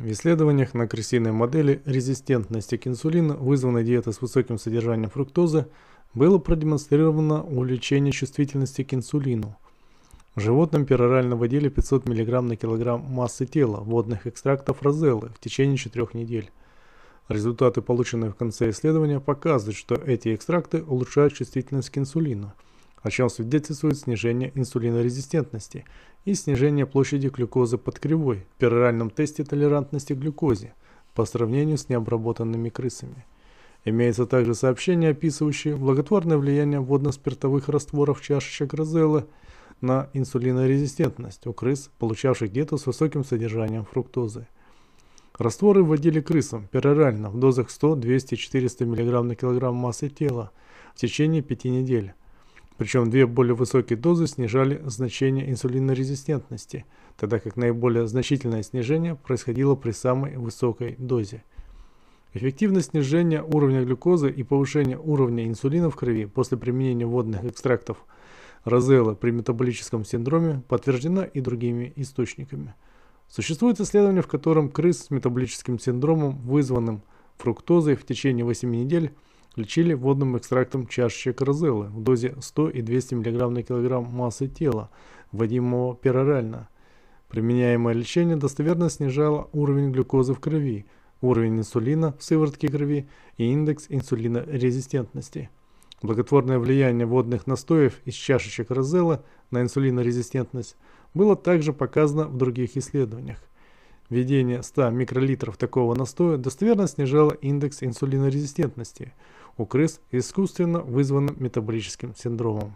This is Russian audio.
В исследованиях на крысиной модели резистентности к инсулину, вызванной диетой с высоким содержанием фруктозы, было продемонстрировано увеличение чувствительности к инсулину. Животным перорально вводили 500 мг на килограмм массы тела водных экстрактов розеллы в течение 4 недель. Результаты, полученные в конце исследования, показывают, что эти экстракты улучшают чувствительность к инсулину – о чем свидетельствует снижение инсулинорезистентности и снижение площади глюкозы под кривой в пероральном тесте толерантности к глюкозе по сравнению с необработанными крысами. Имеется также сообщение, описывающее благотворное влияние водно-спиртовых растворов чашечек Розелла на инсулинорезистентность у крыс, получавших диету с высоким содержанием фруктозы. Растворы вводили крысам перорально в дозах 100, 200, 400 мг на килограмм массы тела в течение 5 недель. Причем две более высокие дозы снижали значение инсулинорезистентности, тогда как наиболее значительное снижение происходило при самой высокой дозе. Эффективность снижения уровня глюкозы и повышения уровня инсулина в крови после применения водных экстрактов розелла при метаболическом синдроме подтверждена и другими источниками. Существует исследование, в котором крыс с метаболическим синдромом, вызванным фруктозой в течение 8 недель, лечили водным экстрактом чашечек розелы в дозе 100 и 200 мг на килограмм массы тела, вводимого перорально. Применяемое лечение достоверно снижало уровень глюкозы в крови, уровень инсулина в сыворотке крови и индекс инсулинорезистентности. Благотворное влияние водных настоев из чашечек розелы на инсулинорезистентность было также показано в других исследованиях. Введение 100 микролитров такого настоя достоверно снижало индекс инсулинорезистентности – у крыс искусственно вызвано метаболическим синдромом.